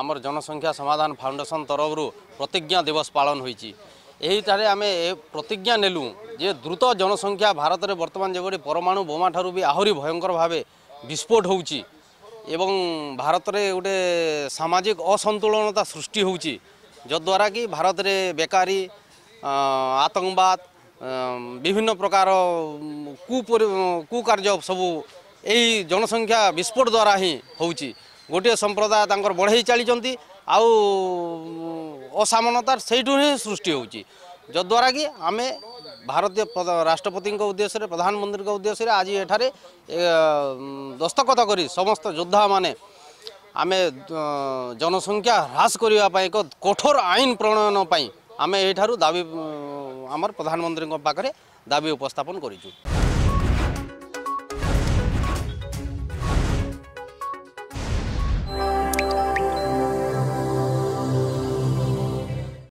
আমার জনসংখ্যা সমাধান ফাউন্ডেসন তরফরু প্রতিজ্ঞা দিবস পালন হয়েছি এইটারে আমি প্রতিজ্ঞা নেলু যে দ্রুত জনসংখ্যা ভারতের বর্তমান যেভাবে পরমাণু বোমা ঠার আহরি ভয়ঙ্কর ভাবে বিস্ফোট হচ্ছে এবং ভারতের গোটে সামাজিক অসন্তুলনতা সৃষ্টি হচ্ছে যদ্বারা কি ভারতের বেকারী আতঙ্কবাদ বিভিন্ন প্রকার কুকার্য সবু এই জনসংখ্যা বিস্ଫୋଟ দ্বারা ହିଁ ହେଉଛି ଗୋଟିଏ ସମ୍ପ୍ରଦାୟ ତାଙ୍କର ବଢ଼େଇ ଚାଲିଛନ୍ତି ଆଉ ଅସାମାନତା ସେଇଠୁ ହିଁ ସୃଷ୍ଟି ହେଉଛି ଯଦ୍ୱାରା କି ଆମେ ଭାରତୀୟ ରାଷ୍ଟ୍ରପତିଙ୍କ ଉଦ୍ଦେଶ୍ୟରେ ପ୍ରଧାନମନ୍ତ୍ରୀଙ୍କ ଉଦ୍ଦେଶ୍ୟରେ ଆଜି ଏଠାରେ ଦସ୍ତଖତ କରି ସମସ୍ତ ଯୋଦ୍ଧାମାନେ ଆମେ ଜନସଂଖ୍ୟା ହ୍ରାସ କରିବା ପାଇଁ ଏକ କଠୋର ଆଇନ ପ୍ରଣୟନ ପାଇଁ ଆମେ ଏଇଠାରୁ ଦାବି ଆମର ପ୍ରଧାନମନ୍ତ୍ରୀଙ୍କ ପାଖରେ ଦାବି ଉପସ୍ଥାପନ କରିଛୁ